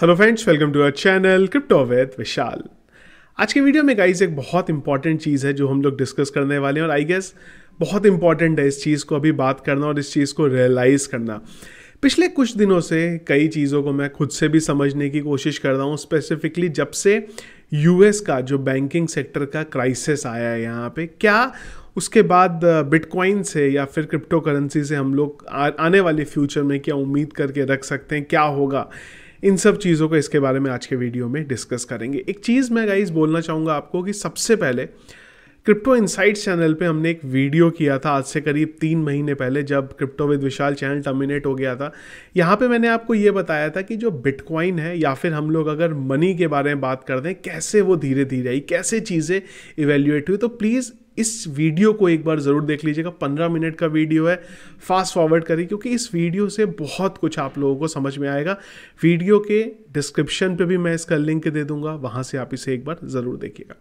hello friends welcome to our channel crypto with Vishal आज के video में गाइज एक बहुत इंपॉर्टेंट चीज़ है जो हम लोग डिस्कस करने वाले हैं और आई गेस बहुत इंपॉर्टेंट है इस चीज़ को अभी बात करना और इस चीज़ को रियलाइज़ करना पिछले कुछ दिनों से कई चीज़ों को मैं खुद से भी समझने की कोशिश कर रहा हूँ स्पेसिफिकली जब से यूएस का जो बैंकिंग सेक्टर का क्राइसिस आया है यहाँ पे क्या उसके बाद बिटकॉइन uh, से या फिर क्रिप्टो करेंसी से हम लोग आने वाले फ्यूचर में क्या उम्मीद करके रख सकते हैं क्या होगा इन सब चीज़ों को इसके बारे में आज के वीडियो में डिस्कस करेंगे एक चीज़ मैं गाइज बोलना चाहूँगा आपको कि सबसे पहले क्रिप्टो इनसाइट्स चैनल पे हमने एक वीडियो किया था आज से करीब तीन महीने पहले जब crypto with Vishal channel terminate हो गया था यहाँ पे मैंने आपको ये बताया था कि जो बिटकॉइन है या फिर हम लोग अगर मनी के बारे में बात करते हैं कैसे वो धीरे धीरे आई कैसे चीज़ें इवेल्यूएट हुई तो प्लीज़ इस वीडियो को एक बार ज़रूर देख लीजिएगा पंद्रह मिनट का वीडियो है फास्ट फॉरवर्ड करें क्योंकि इस वीडियो से बहुत कुछ आप लोगों को समझ में आएगा वीडियो के डिस्क्रिप्शन पे भी मैं इसका लिंक दे दूंगा वहाँ से आप इसे एक बार ज़रूर देखिएगा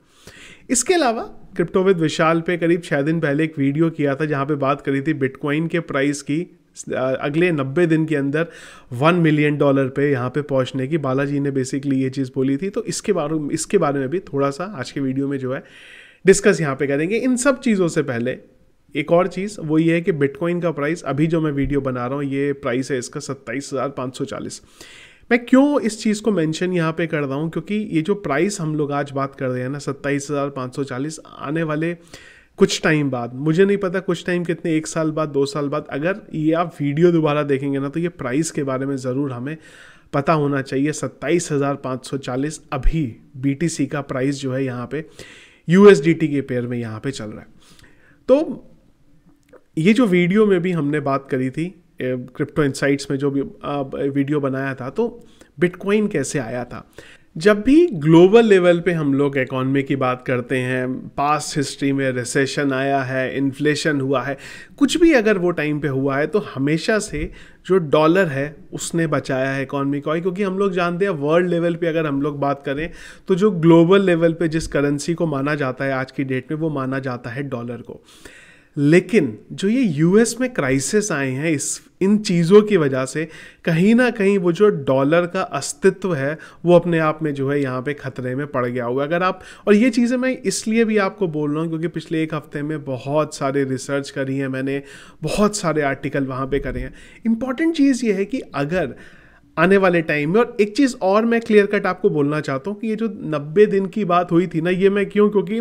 इसके अलावा क्रिप्टोविद विशाल पे करीब छः दिन पहले एक वीडियो किया था जहाँ पे बात करी थी बिटकॉइन के प्राइस की अगले नब्बे दिन के अंदर वन मिलियन डॉलर पे यहाँ पे पहुँचने की बालाजी ने बेसिकली ये चीज़ बोली थी तो इसके बारे इसके बारे में भी थोड़ा सा आज के वीडियो में जो है डिस्कस यहाँ पे करेंगे इन सब चीज़ों से पहले एक और चीज़ वो ये है कि बिटकॉइन का प्राइस अभी जो मैं वीडियो बना रहा हूँ ये प्राइस है इसका सत्ताईस हज़ार पाँच सौ चालीस मैं क्यों इस चीज़ को मेंशन यहाँ पे कर रहा हूँ क्योंकि ये जो प्राइस हम लोग आज बात कर रहे हैं ना सत्ताईस हज़ार पाँच सौ चालीस आने वाले कुछ टाइम बाद मुझे नहीं पता कुछ टाइम कितने एक साल बाद दो साल बाद अगर ये आप वीडियो दोबारा देखेंगे ना तो ये प्राइस के बारे में ज़रूर हमें पता होना चाहिए सत्ताईस हज़ार पाँच सौ चालीस अभी बी का प्राइस जो है यहाँ पर यूएसडीटी के पेयर में यहाँ पे चल रहा है तो ये जो वीडियो में भी हमने बात करी थी क्रिप्टो इंसाइट्स में जो भी वीडियो बनाया था तो बिटकॉइन कैसे आया था जब भी ग्लोबल लेवल पे हम लोग इकॉनमी की बात करते हैं पास्ट हिस्ट्री में रिसेशन आया है इन्फ्लेशन हुआ है कुछ भी अगर वो टाइम पे हुआ है तो हमेशा से जो डॉलर है उसने बचाया है इकॉनमी को क्योंकि हम लोग जानते हैं वर्ल्ड लेवल पे अगर हम लोग बात करें तो जो ग्लोबल लेवल पे जिस करेंसी को माना जाता है आज की डेट में वो माना जाता है डॉलर को लेकिन जो ये यूएस में क्राइसिस आए हैं इस इन चीज़ों की वजह से कहीं ना कहीं वो जो डॉलर का अस्तित्व है वो अपने आप में जो है यहाँ पे खतरे में पड़ गया हुआ अगर आप और ये चीज़ें मैं इसलिए भी आपको बोल रहा हूँ क्योंकि पिछले एक हफ्ते में बहुत सारे रिसर्च करी है मैंने बहुत सारे आर्टिकल वहाँ पर करे हैं इंपॉर्टेंट चीज़ ये है कि अगर आने वाले टाइम में और एक चीज़ और मैं क्लियर कट आपको बोलना चाहता हूँ कि ये जो नब्बे दिन की बात हुई थी ना ये मैं क्यों क्योंकि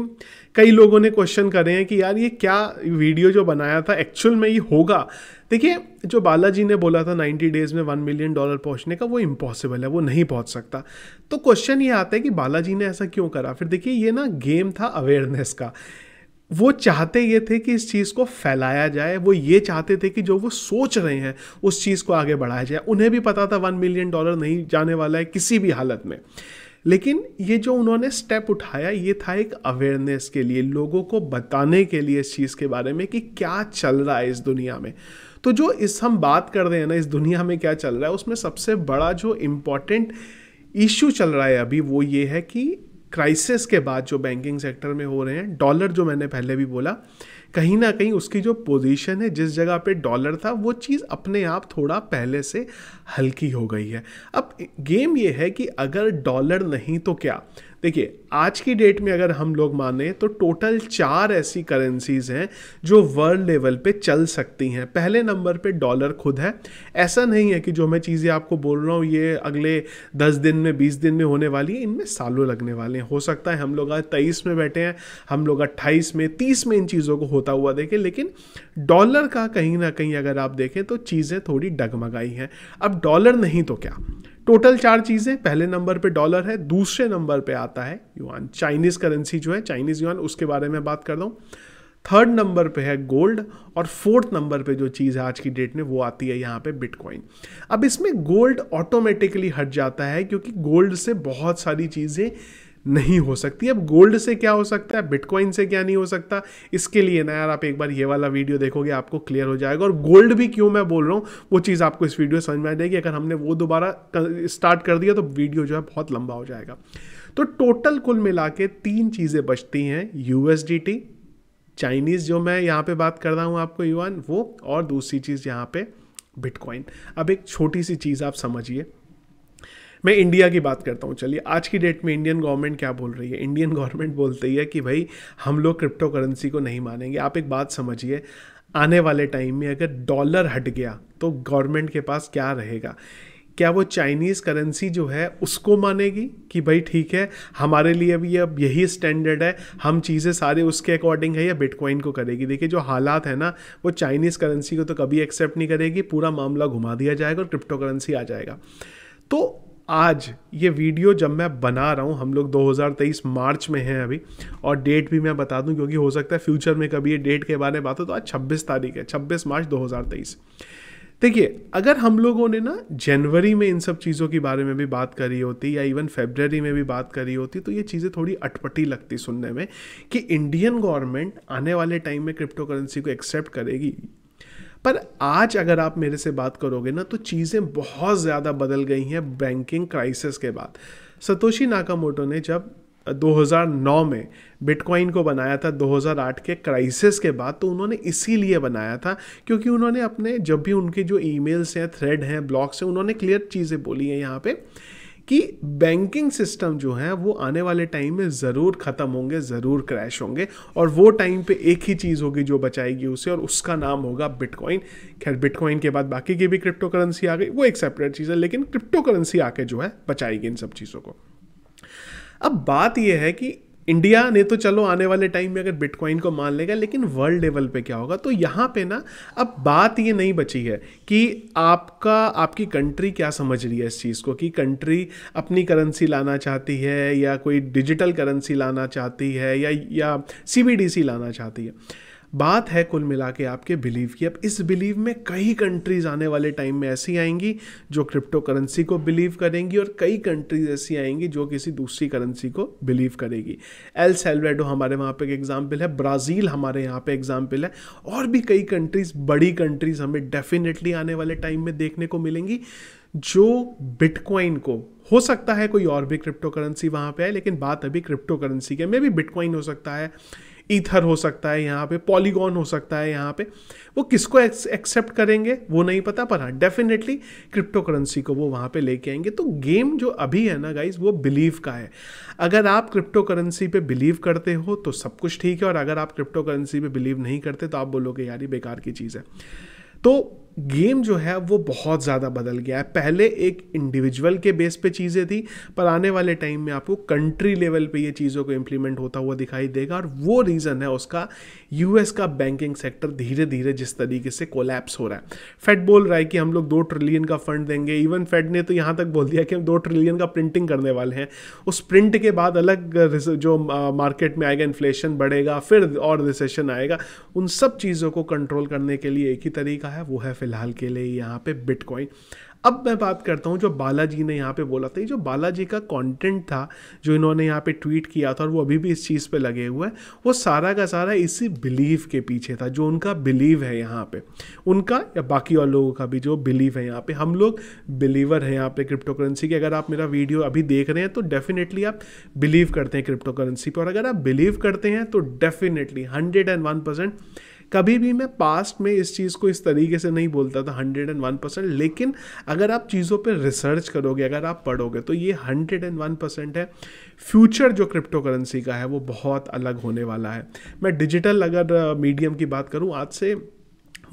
कई लोगों ने क्वेश्चन करे हैं कि यार ये क्या वीडियो जो बनाया था एक्चुअल में ये होगा देखिए जो बालाजी ने बोला था 90 डेज़ में वन मिलियन डॉलर पहुंचने का वो इम्पॉसिबल है वो नहीं पहुंच सकता तो क्वेश्चन ये आता है कि बालाजी ने ऐसा क्यों करा फिर देखिए ये ना गेम था अवेयरनेस का वो चाहते ये थे कि इस चीज़ को फैलाया जाए वो ये चाहते थे कि जो वो सोच रहे हैं उस चीज़ को आगे बढ़ाया जाए उन्हें भी पता था वन मिलियन डॉलर नहीं जाने वाला है किसी भी हालत में लेकिन ये जो उन्होंने स्टेप उठाया ये था एक अवेयरनेस के लिए लोगों को बताने के लिए इस चीज़ के बारे में कि क्या चल रहा है इस दुनिया में तो जो इस हम बात कर रहे हैं ना इस दुनिया में क्या चल रहा है उसमें सबसे बड़ा जो इम्पोर्टेंट इशू चल रहा है अभी वो ये है कि क्राइसिस के बाद जो बैंकिंग सेक्टर में हो रहे हैं डॉलर जो मैंने पहले भी बोला कहीं ना कहीं उसकी जो पोजीशन है जिस जगह पे डॉलर था वो चीज़ अपने आप थोड़ा पहले से हल्की हो गई है अब गेम ये है कि अगर डॉलर नहीं तो क्या देखिए आज की डेट में अगर हम लोग माने तो टोटल चार ऐसी करेंसीज हैं जो वर्ल्ड लेवल पे चल सकती हैं पहले नंबर पे डॉलर खुद है ऐसा नहीं है कि जो मैं चीज़ें आपको बोल रहा हूँ ये अगले दस दिन में बीस दिन में होने वाली है इनमें सालों लगने वाले हैं हो सकता है हम लोग आज तेईस में बैठे हैं हम लोग अट्ठाईस में तीस में इन चीज़ों को होता हुआ देखें लेकिन डॉलर का कहीं ना कहीं अगर आप देखें तो चीज़ें थोड़ी डगमगाई हैं अब डॉलर नहीं तो क्या टोटल चार चीज़ें पहले नंबर पे डॉलर है दूसरे नंबर पे आता है युआन चाइनीज़ करेंसी जो है चाइनीज़ युआन उसके बारे में बात कर रहा हूँ थर्ड नंबर पे है गोल्ड और फोर्थ नंबर पे जो चीज़ है आज की डेट में वो आती है यहाँ पे बिटकॉइन अब इसमें गोल्ड ऑटोमेटिकली हट जाता है क्योंकि गोल्ड से बहुत सारी चीज़ें नहीं हो सकती अब गोल्ड से क्या हो सकता है बिटकॉइन से क्या नहीं हो सकता इसके लिए ना यार आप एक बार ये वाला वीडियो देखोगे आपको क्लियर हो जाएगा और गोल्ड भी क्यों मैं बोल रहा हूँ वो चीज़ आपको इस वीडियो समझ में आ जाएगी अगर हमने वो दोबारा स्टार्ट कर दिया तो वीडियो जो है बहुत लंबा हो जाएगा तो टोटल कुल मिला के तीन चीज़ें बचती हैं यू चाइनीज़ जो मैं यहाँ पे बात कर रहा हूँ आपको युवान वो और दूसरी चीज़ यहाँ पे बिटकॉइन अब एक छोटी सी चीज़ आप समझिए मैं इंडिया की बात करता हूँ चलिए आज की डेट में इंडियन गवर्नमेंट क्या बोल रही है इंडियन गवर्नमेंट बोलती है कि भाई हम लोग क्रिप्टो करेंसी को नहीं मानेंगे आप एक बात समझिए आने वाले टाइम में अगर डॉलर हट गया तो गवर्नमेंट के पास क्या रहेगा क्या वो चाइनीज़ करेंसी जो है उसको मानेगी कि भाई ठीक है हमारे लिए भी अब यही स्टैंडर्ड है हम चीज़ें सारे उसके अकॉर्डिंग है या बिटकॉइन को करेगी देखिए जो हालात है ना वो चाइनीज़ करेंसी को तो कभी एक्सेप्ट नहीं करेगी पूरा मामला घुमा दिया जाएगा और क्रिप्टो करेंसी आ जाएगा तो आज ये वीडियो जब मैं बना रहा हूँ हम लोग 2023 मार्च में हैं अभी और डेट भी मैं बता दूँ क्योंकि हो सकता है फ्यूचर में कभी ये डेट के बारे में बात हो तो आज 26 तारीख है 26 मार्च 2023 देखिए अगर हम लोगों ने ना जनवरी में इन सब चीज़ों के बारे में भी बात करी होती या इवन फेबररी में भी बात करी होती तो ये चीज़ें थोड़ी अटपटी लगती सुनने में कि इंडियन गवर्नमेंट आने वाले टाइम में क्रिप्टो करेंसी को एक्सेप्ट करेगी पर आज अगर आप मेरे से बात करोगे ना तो चीज़ें बहुत ज़्यादा बदल गई हैं बैंकिंग क्राइसिस के बाद सतोशी नाकामोटो ने जब 2009 में बिटकॉइन को बनाया था 2008 के क्राइसिस के बाद तो उन्होंने इसीलिए बनाया था क्योंकि उन्होंने अपने जब भी उनके जो ईमेल्स हैं थ्रेड हैं ब्लॉग्स हैं उन्होंने क्लियर चीज़ें बोली हैं यहाँ पर कि बैंकिंग सिस्टम जो है वो आने वाले टाइम में ज़रूर ख़त्म होंगे ज़रूर क्रैश होंगे और वो टाइम पे एक ही चीज़ होगी जो बचाएगी उसे और उसका नाम होगा बिटकॉइन खैर बिटकॉइन के बाद बाकी की भी क्रिप्टो करेंसी आ गई वो एक सेपरेट चीज़ है लेकिन क्रिप्टो करेंसी आके जो है बचाएगी इन सब चीज़ों को अब बात यह है कि इंडिया ने तो चलो आने वाले टाइम में अगर बिटकॉइन को मान लेगा लेकिन वर्ल्ड लेवल पे क्या होगा तो यहाँ पे ना अब बात ये नहीं बची है कि आपका आपकी कंट्री क्या समझ रही है इस चीज़ को कि कंट्री अपनी करेंसी लाना चाहती है या कोई डिजिटल करेंसी लाना चाहती है या या सी लाना चाहती है बात है कुल मिला के आपके बिलीव की अब इस बिलीव में कई कंट्रीज़ आने वाले टाइम में ऐसी आएंगी जो क्रिप्टो करेंसी को बिलीव करेंगी और कई कंट्रीज़ ऐसी आएंगी जो किसी दूसरी करेंसी को बिलीव करेगी एल सेल्वेडो हमारे वहाँ पे एक एग्जाम्पल है ब्राज़ील हमारे यहाँ पे एग्जाम्पल है और भी कई कंट्रीज़ बड़ी कंट्रीज़ हमें डेफिनेटली आने वाले टाइम में देखने को मिलेंगी जो बिटकॉइन को हो सकता है कोई और भी क्रिप्टो करेंसी वहाँ पे आए लेकिन बात अभी क्रिप्टो करेंसी के मे भी बिटकॉइन हो सकता है ईथर हो सकता है यहाँ पे पॉलीगॉन हो सकता है यहाँ पे वो किसको एक्सेप्ट करेंगे वो नहीं पता पर हाँ डेफिनेटली क्रिप्टो करेंसी को वो वहाँ पे लेके आएंगे तो गेम जो अभी है ना गाइज वो बिलीव का है अगर आप क्रिप्टो करेंसी पे बिलीव करते हो तो सब कुछ ठीक है और अगर आप क्रिप्टो करेंसी पे बिलीव नहीं करते तो आप बोलोगे यार ये बेकार की चीज़ है तो गेम जो है वो बहुत ज़्यादा बदल गया है पहले एक इंडिविजुअल के बेस पे चीज़ें थी पर आने वाले टाइम में आपको कंट्री लेवल पे ये चीज़ों को इम्प्लीमेंट होता हुआ दिखाई देगा और वो रीज़न है उसका यूएस का बैंकिंग सेक्टर धीरे धीरे जिस तरीके से कोलैप्स हो रहा है फेड बोल रहा है कि हम लोग दो ट्रिलियन का फंड देंगे इवन फेड ने तो यहाँ तक बोल दिया कि हम दो ट्रिलियन का प्रिंटिंग करने वाले हैं उस प्रिंट के बाद अलग जो मार्केट में आएगा इन्फ्लेशन बढ़ेगा फिर और रिसेशन आएगा उन सब चीज़ों को कंट्रोल करने के लिए एक ही तरीका है वो है फ़िलहाल के लिए यहाँ पे बिटकॉइन अब मैं बात करता हूँ जो बालाजी ने यहाँ पे बोला था ये जो बालाजी का कंटेंट था जो इन्होंने यहाँ पे ट्वीट किया था और वो अभी भी इस चीज़ पे लगे हुए हैं वो सारा का सारा इसी बिलीव के पीछे था जो उनका बिलीव है यहाँ पे उनका या बाकी और लोगों का भी जो बिलीव है यहाँ पे हम लोग बिलीवर हैं यहाँ पे क्रिप्टो करेंसी के अगर आप मेरा वीडियो अभी देख रहे हैं तो डेफिनेटली आप बिलीव करते हैं क्रिप्टो करेंसी पर और अगर आप बिलीव करते हैं तो definitely hundred and one percent कभी भी मैं पास्ट में इस चीज़ को इस तरीके से नहीं बोलता था हंड्रेड एंड वन परसेंट लेकिन अगर आप चीज़ों पर रिसर्च करोगे अगर आप पढ़ोगे तो ये हंड्रेड एंड वन परसेंट है फ्यूचर जो क्रिप्टो करेंसी का है वो बहुत अलग होने वाला है मैं डिजिटल अगर मीडियम की बात करूँ आज से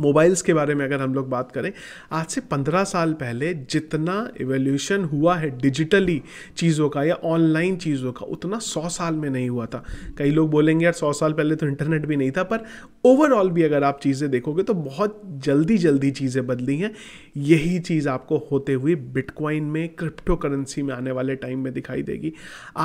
मोबाइल्स के बारे में अगर हम लोग बात करें आज से पंद्रह साल पहले जितना एवोल्यूशन हुआ है डिजिटली चीज़ों का या ऑनलाइन चीज़ों का उतना सौ साल में नहीं हुआ था कई लोग बोलेंगे यार सौ साल पहले तो इंटरनेट भी नहीं था पर ओवरऑल भी अगर आप चीज़ें देखोगे तो बहुत जल्दी जल्दी चीज़ें बदली हैं यही चीज़ आपको होते हुए बिटकॉइन में क्रिप्टो करेंसी में आने वाले टाइम में दिखाई देगी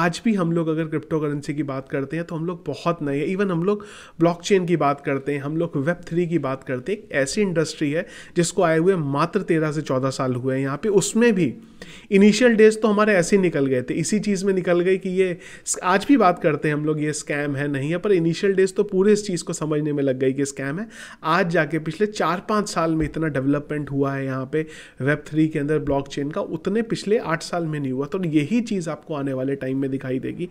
आज भी हम लोग अगर क्रिप्टो करेंसी की बात करते हैं तो हम लोग बहुत नए इवन हम लोग ब्लॉकचेन की बात करते हैं हम लोग वेब थ्री की बात करते हैं एक ऐसी इंडस्ट्री है जिसको आए हुए मात्र तेरह से चौदह साल हुए हैं यहाँ पर उसमें भी इनिशियल डेज तो हमारे ऐसे ही निकल गए थे इसी चीज़ में निकल गई कि ये आज भी बात करते हैं हम लोग ये स्कैम है नहीं है पर इनिशियल डेज तो पूरे इस चीज़ को समझने में लग गई कि स्कैम है आज जाके पिछले चार पाँच साल में इतना डेवलपमेंट हुआ है यहाँ पे वेब थ्री के अंदर ब्लॉक का उतने पिछले आठ साल में नहीं हुआ तो यही चीज़ आपको आने वाले टाइम में दिखाई देगी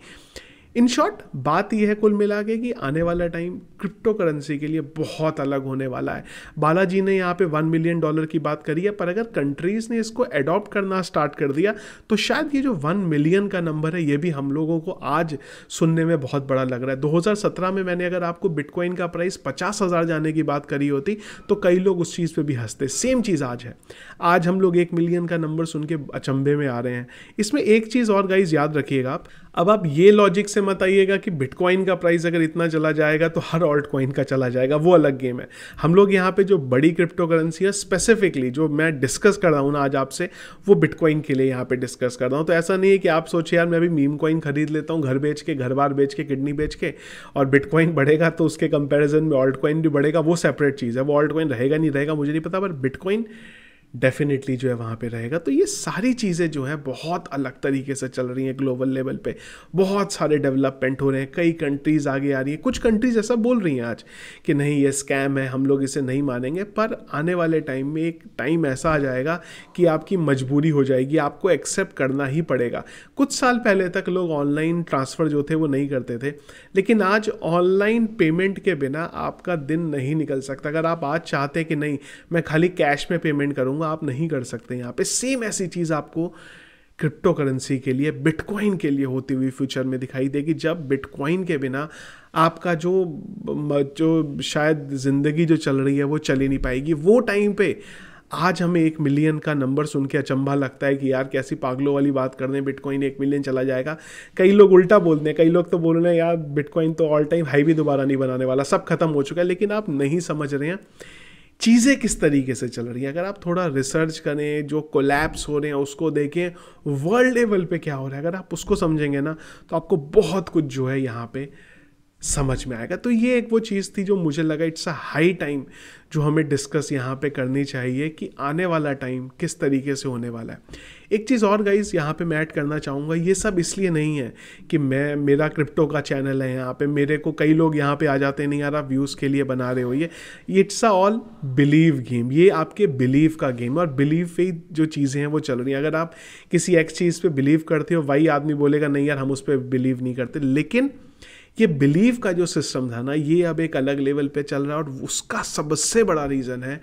इन शॉर्ट बात यह है कुल मिला के कि आने वाला टाइम क्रिप्टो करेंसी के लिए बहुत अलग होने वाला है बालाजी ने यहाँ पे वन मिलियन डॉलर की बात करी है पर अगर कंट्रीज़ ने इसको एडॉप्ट करना स्टार्ट कर दिया तो शायद ये जो वन मिलियन का नंबर है ये भी हम लोगों को आज सुनने में बहुत बड़ा लग रहा है 2017 में मैंने अगर आपको बिटकॉइन का प्राइस पचास हज़ार जाने की बात करी होती तो कई लोग उस चीज़ पर भी हंसते सेम चीज़ आज है आज हम लोग एक मिलियन का नंबर सुन के अचंभे में आ रहे हैं इसमें एक चीज़ और गाइज याद रखिएगा आप अब आप ये लॉजिक से मत आइएगा कि बिटकॉइन का प्राइस अगर इतना चला जाएगा तो हर ऑल्ट कॉइन का चला जाएगा वो अलग गेम है हम लोग यहाँ पे जो बड़ी क्रिप्टो करेंसी है स्पेसिफिकली जो मैं डिस्कस कर रहा हूँ ना आज आपसे वो बिटकॉइन के लिए यहाँ पे डिस्कस कर रहा हूँ तो ऐसा नहीं है कि आप सोचिए यार मैं अभी मीम कॉइन खरीद लेता हूँ घर बेच के घर बार बेच के किडनी बेच के और बिटकॉइन बढ़ेगा तो उसके कंपेरिजन में ऑल्ट कॉइन भी बढ़ेगा वो सेपरेट चीज़ है वो ऑल्ट कॉइन रहेगा नहीं रहेगा मुझे नहीं पता पर बिटकॉइन डेफिनेटली जो है वहाँ पे रहेगा तो ये सारी चीज़ें जो है बहुत अलग तरीके से चल रही हैं ग्लोबल लेवल पे बहुत सारे डेवलपमेंट हो रहे हैं कई कंट्रीज़ आगे आ रही हैं कुछ कंट्रीज़ ऐसा बोल रही हैं आज कि नहीं ये स्कैम है हम लोग इसे नहीं मानेंगे पर आने वाले टाइम में एक टाइम ऐसा आ जाएगा कि आपकी मजबूरी हो जाएगी आपको एक्सेप्ट करना ही पड़ेगा कुछ साल पहले तक लोग ऑनलाइन ट्रांसफ़र जो थे वो नहीं करते थे लेकिन आज ऑनलाइन पेमेंट के बिना आपका दिन नहीं निकल सकता अगर आप आज चाहते कि नहीं मैं खाली कैश में पेमेंट करूँगा आप नहीं कर सकते यहाँ पे सेम ऐसी चीज़ आपको क्रिप्टो करेंसी के लिए बिटकॉइन के लिए होती हुई फ्यूचर में दिखाई देगी जब बिटकॉइन के बिना आपका जो जो शायद ज़िंदगी जो चल रही है वो चली नहीं पाएगी वो टाइम पे आज हमें एक मिलियन का नंबर सुन के अचंभा लगता है कि यार कैसी पागलों वाली बात कर रहे हैं बिटकॉइन एक मिलियन चला जाएगा कई लोग उल्टा बोलते हैं कई लोग तो बोल रहे हैं यार बिटकॉइन तो ऑल टाइम हाई भी दोबारा नहीं बनाने वाला सब खत्म हो चुका है लेकिन आप नहीं समझ रहे हैं चीज़ें किस तरीके से चल रही हैं अगर आप थोड़ा रिसर्च करें जो कोलैप्स हो रहे हैं उसको देखें वर्ल्ड लेवल पे क्या हो रहा है अगर आप उसको समझेंगे ना तो आपको बहुत कुछ जो है यहाँ पे समझ में आएगा तो ये एक वो चीज़ थी जो मुझे लगा इट्स अ हाई टाइम जो हमें डिस्कस यहाँ पे करनी चाहिए कि आने वाला टाइम किस तरीके से होने वाला है एक चीज़ और गाइज यहाँ पे मैं ऐड करना चाहूँगा ये सब इसलिए नहीं है कि मैं मेरा क्रिप्टो का चैनल है यहाँ पे मेरे को कई लोग यहाँ पे आ जाते नहीं यार आप व्यूज़ के लिए बना रहे हो ये it's a all believe game ये आपके बिलीव का गेम और बिलीव पे जो चीज़ें हैं वो चल रही हैं अगर आप किसी एक्स चीज़ पर बिलीव करते हो वही आदमी बोलेगा नहीं यार हम उस पर बिलीव नहीं करते लेकिन ये बिलीव का जो सिस्टम था ना ये अब एक अलग लेवल पे चल रहा है और उसका सबसे बड़ा रीज़न है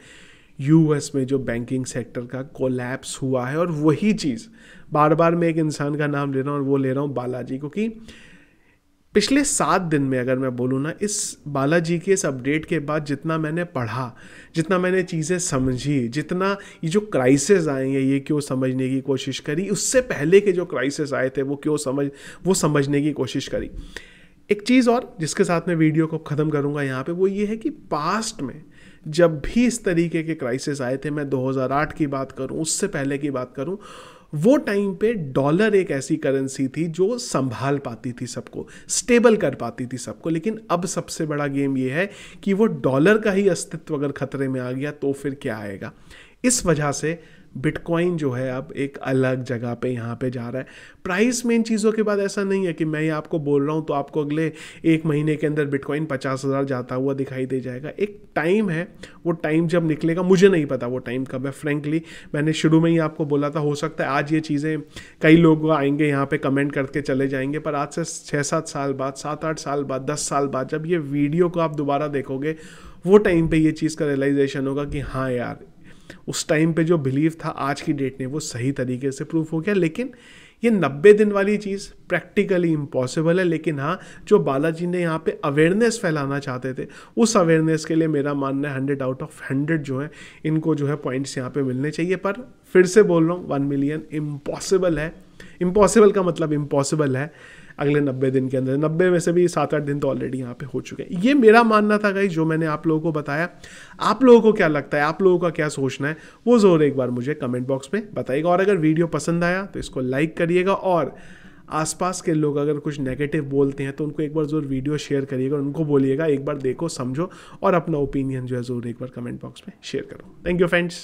यूएस में जो बैंकिंग सेक्टर का कोलैप्स हुआ है और वही चीज़ बार बार मैं एक इंसान का नाम ले रहा हूँ और वो ले रहा हूँ बालाजी क्योंकि पिछले सात दिन में अगर मैं बोलूँ ना इस बालाजी के इस अपडेट के बाद जितना मैंने पढ़ा जितना मैंने चीज़ें समझी जितना ये जो क्राइसिस आए हैं ये क्यों समझने की कोशिश करी उससे पहले के जो क्राइसिस आए थे वो क्यों समझ वो समझने की कोशिश करी एक चीज़ और जिसके साथ मैं वीडियो को ख़त्म करूंगा यहाँ पे वो ये है कि पास्ट में जब भी इस तरीके के क्राइसिस आए थे मैं 2008 की बात करूँ उससे पहले की बात करूँ वो टाइम पे डॉलर एक ऐसी करेंसी थी जो संभाल पाती थी सबको स्टेबल कर पाती थी सबको लेकिन अब सबसे बड़ा गेम ये है कि वो डॉलर का ही अस्तित्व अगर खतरे में आ गया तो फिर क्या आएगा इस वजह से बिटकॉइन जो है अब एक अलग जगह पे यहाँ पे जा रहा है प्राइस में इन चीज़ों के बाद ऐसा नहीं है कि मैं ये आपको बोल रहा हूँ तो आपको अगले एक महीने के अंदर बिटकॉइन पचास हज़ार जाता हुआ दिखाई दे जाएगा एक टाइम है वो टाइम जब निकलेगा मुझे नहीं पता वो टाइम कब है फ्रेंकली मैंने शुरू में ही आपको बोला था हो सकता है आज ये चीज़ें कई लोग आएंगे यहाँ पर कमेंट करके चले जाएंगे पर आज से छः सात साल बाद सात आठ साल बाद दस साल बाद जब ये वीडियो को आप दोबारा देखोगे वो टाइम पे ये चीज़ का रियलाइजेशन होगा कि हाँ यार उस टाइम पे जो बिलीव था आज की डेट में वो सही तरीके से प्रूफ हो गया लेकिन ये नब्बे दिन वाली चीज़ प्रैक्टिकली इम्पॉसिबल है लेकिन हाँ जो बालाजी ने यहाँ पे अवेयरनेस फैलाना चाहते थे उस अवेयरनेस के लिए मेरा मानना है हंड्रेड आउट ऑफ हंड्रेड जो है इनको जो है पॉइंट्स यहाँ पे मिलने चाहिए पर फिर से बोल रहा हूँ वन मिलियन इम्पॉसिबल है इम्पॉसिबल का मतलब इम्पॉसिबल है अगले नब्बे दिन के अंदर नब्बे में से भी सात आठ दिन तो ऑलरेडी यहाँ पे हो चुके हैं ये मेरा मानना था गाई जो मैंने आप लोगों को बताया आप लोगों को क्या लगता है आप लोगों का क्या सोचना है वो ज़रूर एक बार मुझे कमेंट बॉक्स में बताइएगा और अगर वीडियो पसंद आया तो इसको लाइक करिएगा और आसपास के लोग अगर कुछ नेगेटिव बोलते हैं तो उनको एक बार ज़रूर वीडियो शेयर करिएगा उनको बोलिएगा एक बार देखो समझो और अपना ओपिनियन जो है ज़रूर एक बार कमेंट बॉक्स में शेयर करो थैंक यू फ्रेंड्स